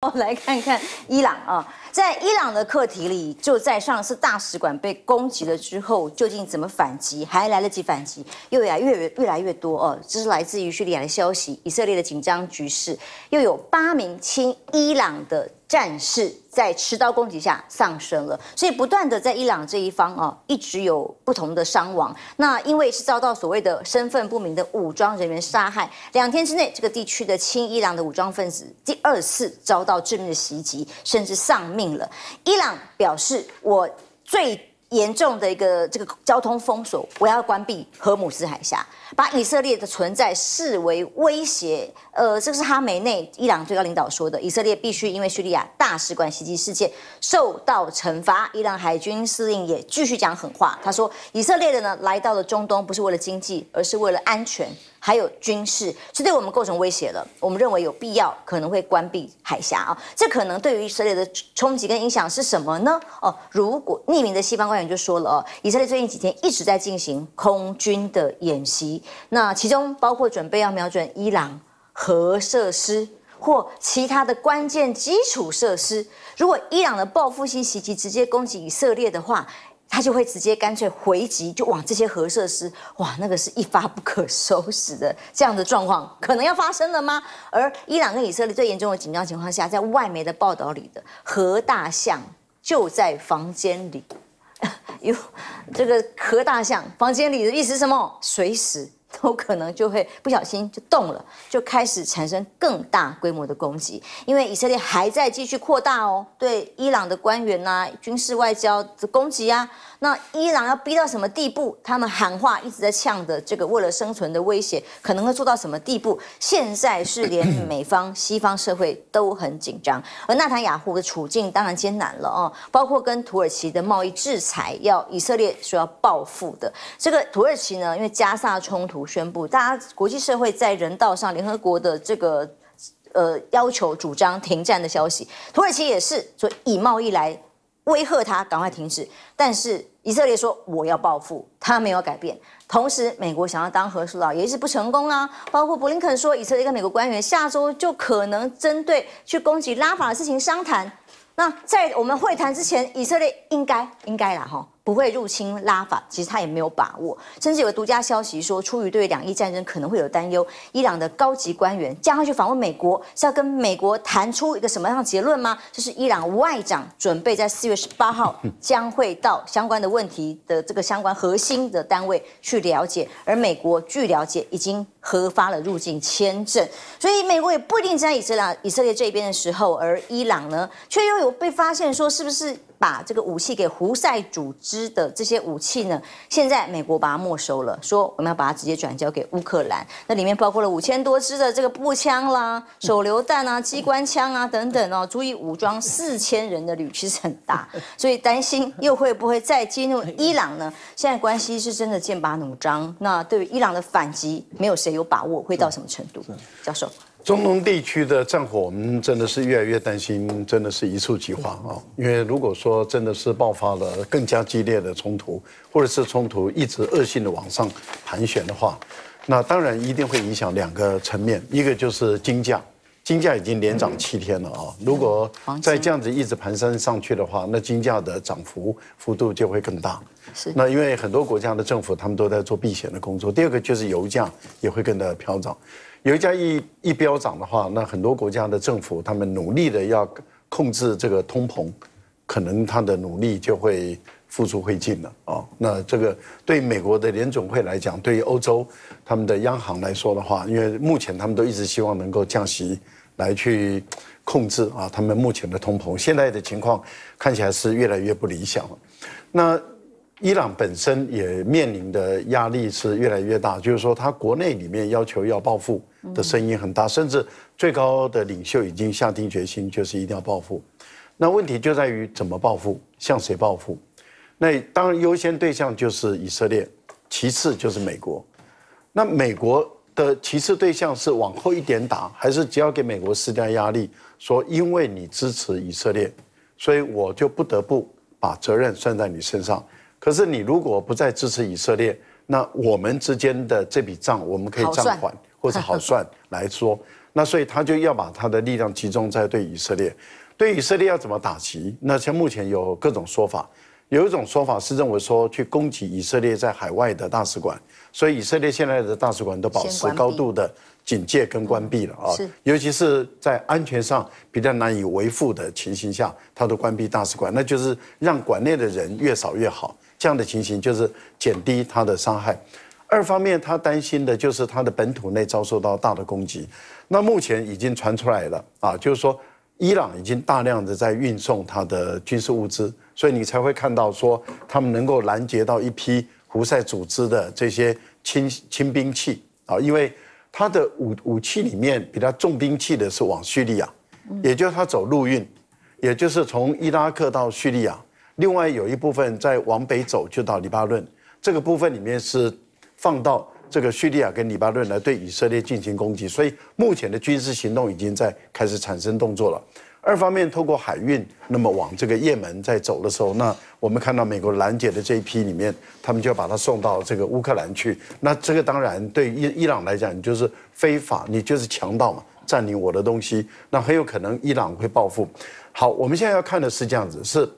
我 们来看看伊朗啊，在伊朗的课题里，就在上次大使馆被攻击了之后，究竟怎么反击？还来得及反击？又来越越越来越多哦，这是来自于叙利亚的消息，以色列的紧张局势，又有八名亲伊朗的。战事在持刀攻击下上升了，所以不断的在伊朗这一方啊，一直有不同的伤亡。那因为是遭到所谓的身份不明的武装人员杀害，两天之内，这个地区的亲伊朗的武装分子第二次遭到致命的袭击，甚至丧命了。伊朗表示，我最。严重的一个这个交通封锁，我要关闭荷姆斯海峡，把以色列的存在视为威胁。呃，这是哈梅内伊朗最高领导说的，以色列必须因为叙利亚大使馆袭击事件受到惩罚。伊朗海军司令也继续讲狠话，他说以色列的呢来到了中东不是为了经济，而是为了安全。还有军事，是对我们构成威胁了。我们认为有必要，可能会关闭海峡啊。这可能对于以色列的冲击跟影响是什么呢？哦，如果匿名的西方官员就说了哦，以色列最近几天一直在进行空军的演习，那其中包括准备要瞄准伊朗核设施或其他的关键基础设施。如果伊朗的报复性袭击直接攻击以色列的话，他就会直接干脆回击，就往这些核设施，哇那个是一发不可收拾的这样的状况，可能要发生了吗？而伊朗跟以色列最严重的紧张情况下，在外媒的报道里的核大象就在房间里，有 这个核大象房间里的意思什么？随时。都可能就会不小心就动了，就开始产生更大规模的攻击，因为以色列还在继续扩大哦，对伊朗的官员呐、军事外交的攻击啊。那伊朗要逼到什么地步？他们喊话一直在呛的这个为了生存的威胁，可能会做到什么地步？现在是连美方、西方社会都很紧张，而纳坦雅胡的处境当然艰难了哦。包括跟土耳其的贸易制裁，要以色列说要报复的。这个土耳其呢，因为加沙冲突宣布，大家国际社会在人道上，联合国的这个呃要求主张停战的消息，土耳其也是以以贸易来。威吓他，赶快停止。但是以色列说我要报复，他没有改变。同时，美国想要当和事佬也是不成功啊。包括布林肯说，以色列跟美国官员下周就可能针对去攻击拉法的事情商谈。那在我们会谈之前，以色列应该应该啦哈。不会入侵拉法，其实他也没有把握。甚至有个独家消息说，出于对两伊战争可能会有担忧，伊朗的高级官员将要去访问美国，是要跟美国谈出一个什么样的结论吗？这是伊朗外长准备在四月十八号 将会到相关的问题的这个相关核心的单位去了解。而美国据了解已经核发了入境签证，所以美国也不一定在以色列以色列这边的时候，而伊朗呢，却又有被发现说是不是？把这个武器给胡塞组织的这些武器呢，现在美国把它没收了，说我们要把它直接转交给乌克兰。那里面包括了五千多支的这个步枪啦、手榴弹啊、机关枪啊等等哦。足以武装四千人的旅，其实很大，所以担心又会不会再进入 伊朗呢？现在关系是真的剑拔弩张，那对于伊朗的反击，没有谁有把握会到什么程度？教授。中东地区的战火，我们真的是越来越担心，真的是一触即发啊！因为如果说真的是爆发了更加激烈的冲突，或者是冲突一直恶性的往上盘旋的话，那当然一定会影响两个层面，一个就是金价，金价已经连涨七天了啊！如果再这样子一直盘升上去的话，那金价的涨幅幅度就会更大。是。那因为很多国家的政府他们都在做避险的工作。第二个就是油价也会跟着飘涨。有一家一一飙涨的话，那很多国家的政府他们努力的要控制这个通膨，可能他的努力就会付出灰烬了啊。那这个对美国的联总会来讲，对于欧洲他们的央行来说的话，因为目前他们都一直希望能够降息来去控制啊他们目前的通膨，现在的情况看起来是越来越不理想了。那伊朗本身也面临的压力是越来越大，就是说他国内里面要求要报复。的声音很大，甚至最高的领袖已经下定决心，就是一定要报复。那问题就在于怎么报复，向谁报复？那当然优先对象就是以色列，其次就是美国。那美国的其次对象是往后一点打，还是只要给美国施加压力，说因为你支持以色列，所以我就不得不把责任算在你身上。可是你如果不再支持以色列，那我们之间的这笔账我们可以暂缓。或者好算 来说，那所以他就要把他的力量集中在对以色列，对以色列要怎么打击？那像目前有各种说法，有一种说法是认为说去攻击以色列在海外的大使馆，所以以色列现在的大使馆都保持高度的警戒跟关闭了啊，尤其是在安全上比较难以维护的情形下，他都关闭大使馆，那就是让馆内的人越少越好，这样的情形就是减低他的伤害。二方面，他担心的就是他的本土内遭受到大的攻击。那目前已经传出来了啊，就是说，伊朗已经大量的在运送他的军事物资，所以你才会看到说，他们能够拦截到一批胡塞组织的这些轻轻兵器啊，因为他的武武器里面比较重兵器的是往叙利亚，也就是他走陆运，也就是从伊拉克到叙利亚。另外有一部分在往北走，就到黎巴嫩这个部分里面是。放到这个叙利亚跟黎巴嫩来对以色列进行攻击，所以目前的军事行动已经在开始产生动作了。二方面，透过海运，那么往这个也门在走的时候，那我们看到美国拦截的这一批里面，他们就要把它送到这个乌克兰去。那这个当然对伊伊朗来讲你就是非法，你就是强盗嘛，占领我的东西，那很有可能伊朗会报复。好，我们现在要看的是这样子是。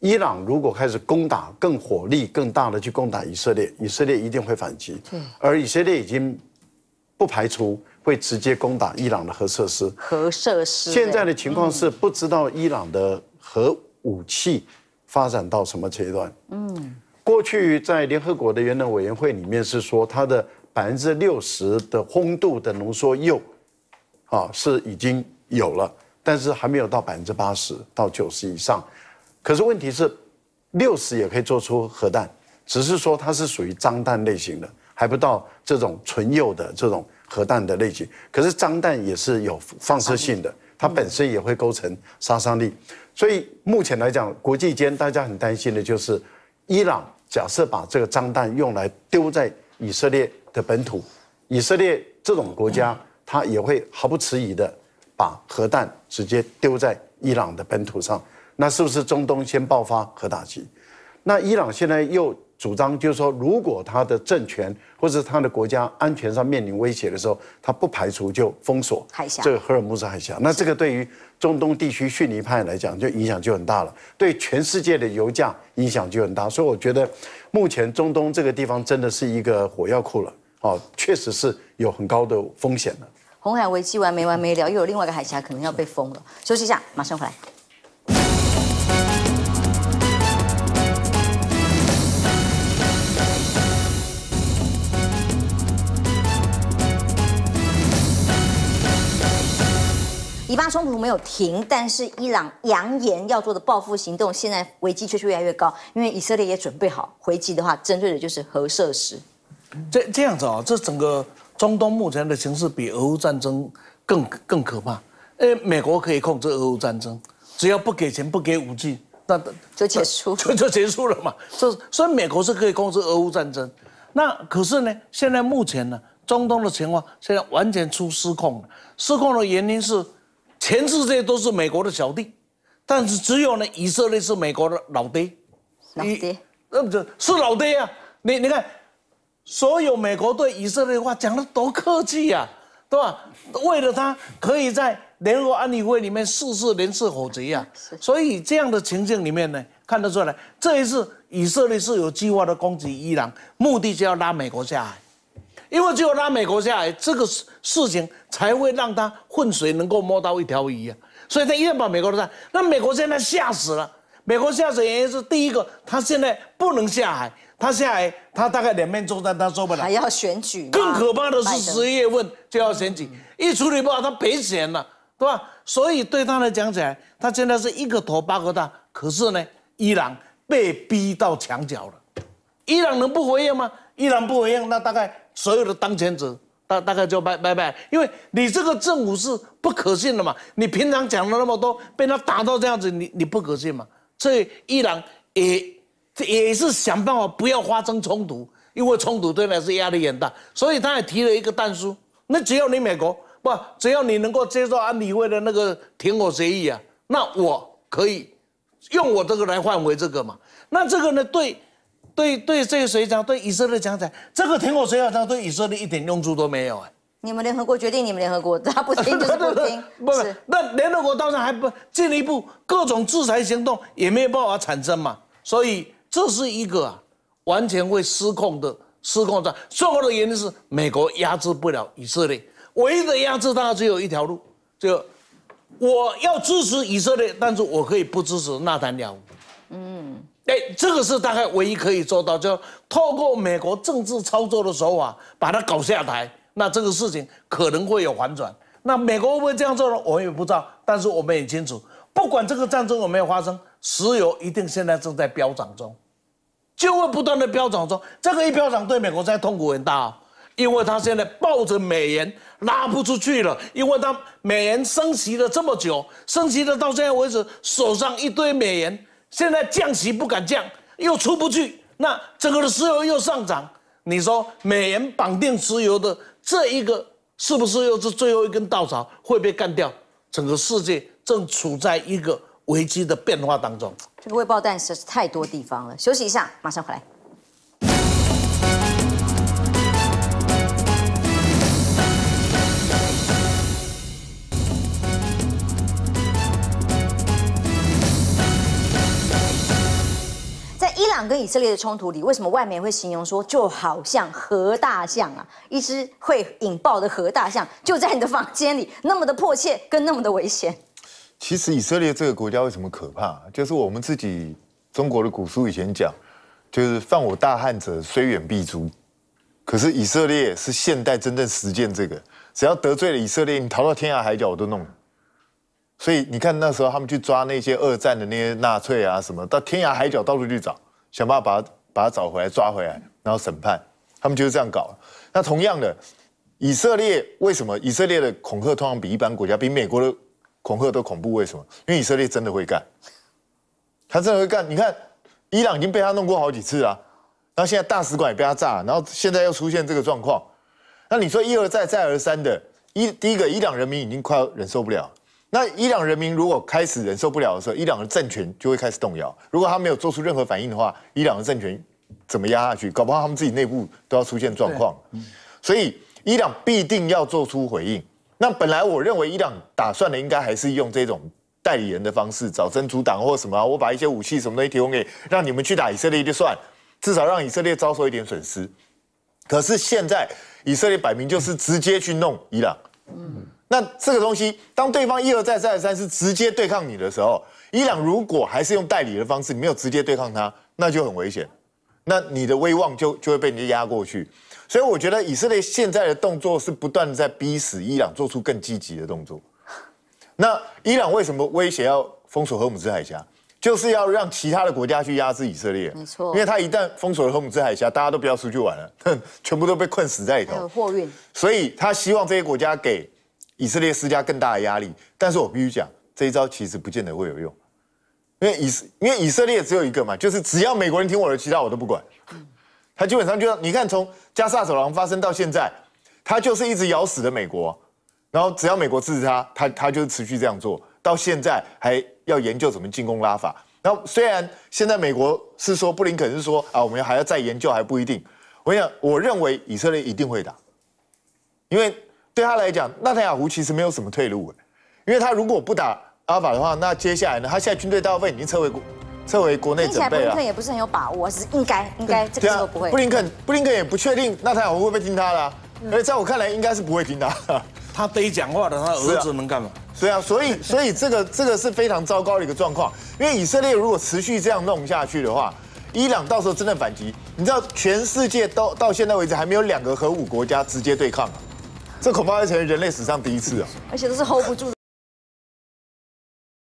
伊朗如果开始攻打，更火力更大的去攻打以色列，以色列一定会反击。而以色列已经不排除会直接攻打伊朗的核设施。核设施。现在的情况是不知道伊朗的核武器发展到什么阶段。嗯，过去在联合国的原能委员会里面是说，它的百分之六十的丰度的浓缩铀，啊，是已经有了，但是还没有到百分之八十到九十以上。可是问题是，六十也可以做出核弹，只是说它是属于脏弹类型的，还不到这种纯铀的这种核弹的类型。可是脏弹也是有放射性的，它本身也会构成杀伤力。所以目前来讲，国际间大家很担心的就是，伊朗假设把这个脏弹用来丢在以色列的本土，以色列这种国家，它也会毫不迟疑的把核弹直接丢在伊朗的本土上。那是不是中东先爆发核打击？那伊朗现在又主张，就是说，如果他的政权或者他的国家安全上面临威胁的时候，他不排除就封锁海峡，这个赫尔木斯海峡。那这个对于中东地区逊尼派来讲，就影响就很大了，对全世界的油价影响就很大。所以我觉得，目前中东这个地方真的是一个火药库了，哦，确实是有很高的风险的。红海危机完没完没了，又有另外一个海峡可能要被封了。休息一下，马上回来。以巴冲突没有停，但是伊朗扬言要做的报复行动，现在危机却是越来越高。因为以色列也准备好回击的话，针对的就是核设施。这这样子啊，这整个中东目前的形势比俄乌战争更更可怕。诶，美国可以控制俄乌战争，只要不给钱、不给武器，那 就结束，就 就结束了嘛。所以，所以美国是可以控制俄乌战争。那可是呢，现在目前呢，中东的情况现在完全出失控了。失控的原因是。全世界都是美国的小弟，但是只有呢以色列是美国的老爹，老爹，那不就是老爹啊！你你看，所有美国对以色列话讲的多客气呀，对吧？为了他可以在联合安理会里面试试，连是火急呀。所以这样的情境里面呢，看得出来，这一次以色列是有计划的攻击伊朗，目的就要拉美国下海。因为只有拉美国下来，这个事事情才会让他混水能够摸到一条鱼啊。所以他一要把美国都炸。那美国现在吓死了。美国吓死原因是第一个，他现在不能下海，他下海他大概两面作战，他受不了。还要选举，更可怕的是十月份就要选举，一处理不好他赔钱了，对吧？所以对他来讲起来，他现在是一个头八个大。可是呢，伊朗被逼到墙角了，伊朗能不活跃吗？伊朗不一样，那大概所有的当权者大大概就拜拜拜，因为你这个政府是不可信的嘛，你平常讲了那么多，被他打到这样子，你你不可信嘛，所以伊朗也这也是想办法不要发生冲突，因为冲突对来是压力很大，所以他也提了一个弹书，那只要你美国不，只要你能够接受安理会的那个停火协议啊，那我可以用我这个来换回这个嘛，那这个呢对。对对，这个谁讲？对以色列讲的，这个停火谁要讲？对以色列一点用处都没有哎！你们联合国决定，你们联合国，他不听就是不听。不是，那联合国当然还不进一步各种制裁行动也没有办法产生嘛。所以这是一个完全会失控的失控战。最后的原因是美国压制不了以色列，唯一的压制当然只有一条路，就我要支持以色列，但是我可以不支持纳坦了。嗯。哎，这个是大概唯一可以做到，就透过美国政治操作的手法把它搞下台。那这个事情可能会有反转。那美国会不会这样做呢？我们也不知道。但是我们很清楚，不管这个战争有没有发生，石油一定现在正在飙涨中，就会不断的飙涨中。这个一飙涨对美国在痛苦很大，因为他现在抱着美元拉不出去了，因为他美元升息了这么久，升息了到现在为止手上一堆美元。现在降息不敢降，又出不去，那整个的石油又上涨。你说美元绑定石油的这一个，是不是又是最后一根稻草会被干掉？整个世界正处在一个危机的变化当中。这个未爆弹实在太多地方了，休息一下，马上回来。跟以色列的冲突里，为什么外媒会形容说就好像核大象啊，一只会引爆的核大象就在你的房间里，那么的迫切跟那么的危险？其实以色列这个国家为什么可怕？就是我们自己中国的古书以前讲，就是犯我大汉者，虽远必诛。可是以色列是现代真正实践这个，只要得罪了以色列，你逃到天涯海角我都弄。所以你看那时候他们去抓那些二战的那些纳粹啊什么，到天涯海角到处去找。想办法把他把他找回来抓回来，然后审判，他们就是这样搞。那同样的，以色列为什么以色列的恐吓通常比一般国家比美国的恐吓都恐怖？为什么？因为以色列真的会干，他真的会干。你看，伊朗已经被他弄过好几次啊，然后现在大使馆也被他炸，然后现在又出现这个状况，那你说一而再再而三的，一第一个伊朗人民已经快忍受不了。那伊朗人民如果开始忍受不了的时候，伊朗的政权就会开始动摇。如果他没有做出任何反应的话，伊朗的政权怎么压下去？搞不好他们自己内部都要出现状况。所以伊朗必定要做出回应。那本来我认为伊朗打算的应该还是用这种代理人的方式，找真主党或什么，我把一些武器什么东西提供给，让你们去打以色列就算，至少让以色列遭受一点损失。可是现在以色列摆明就是直接去弄伊朗。嗯。那这个东西，当对方一而再、再而三是直接对抗你的时候，伊朗如果还是用代理的方式，没有直接对抗他，那就很危险。那你的威望就就会被人家压过去。所以我觉得以色列现在的动作是不断的在逼死伊朗，做出更积极的动作。那伊朗为什么威胁要封锁赫姆兹海峡？就是要让其他的国家去压制以色列。没错。因为他一旦封锁了赫姆兹海峡，大家都不要出去玩了，全部都被困死在里头。货运。所以他希望这些国家给。以色列施加更大的压力，但是我必须讲，这一招其实不见得会有用，因为以因为以色列只有一个嘛，就是只要美国人听我的其他我都不管，他基本上就你看从加沙走廊发生到现在，他就是一直咬死的美国，然后只要美国支持他，他他就持续这样做，到现在还要研究怎么进攻拉法，然后虽然现在美国是说布林肯是说啊，我们还要再研究还不一定，我想我认为以色列一定会打，因为。对他来讲，纳塔雅胡其实没有什么退路，因为他如果不打阿法的话，那接下来呢？他现在军队大部分已经撤回国，撤回国内准备了。布林肯也不是很有把握，是应该应该这个时候不会。布林肯布林肯也不确定纳塔雅胡会不会听他的，而且在我看来应该是不会听他。他非讲话的，他儿子能干嘛？对啊，所以所以这个这个是非常糟糕的一个状况。因为以色列如果持续这样弄下去的话，伊朗到时候真的反击，你知道全世界都到现在为止还没有两个核武国家直接对抗啊。这恐怕会成为人类史上第一次啊！而且都是 hold 不住。的。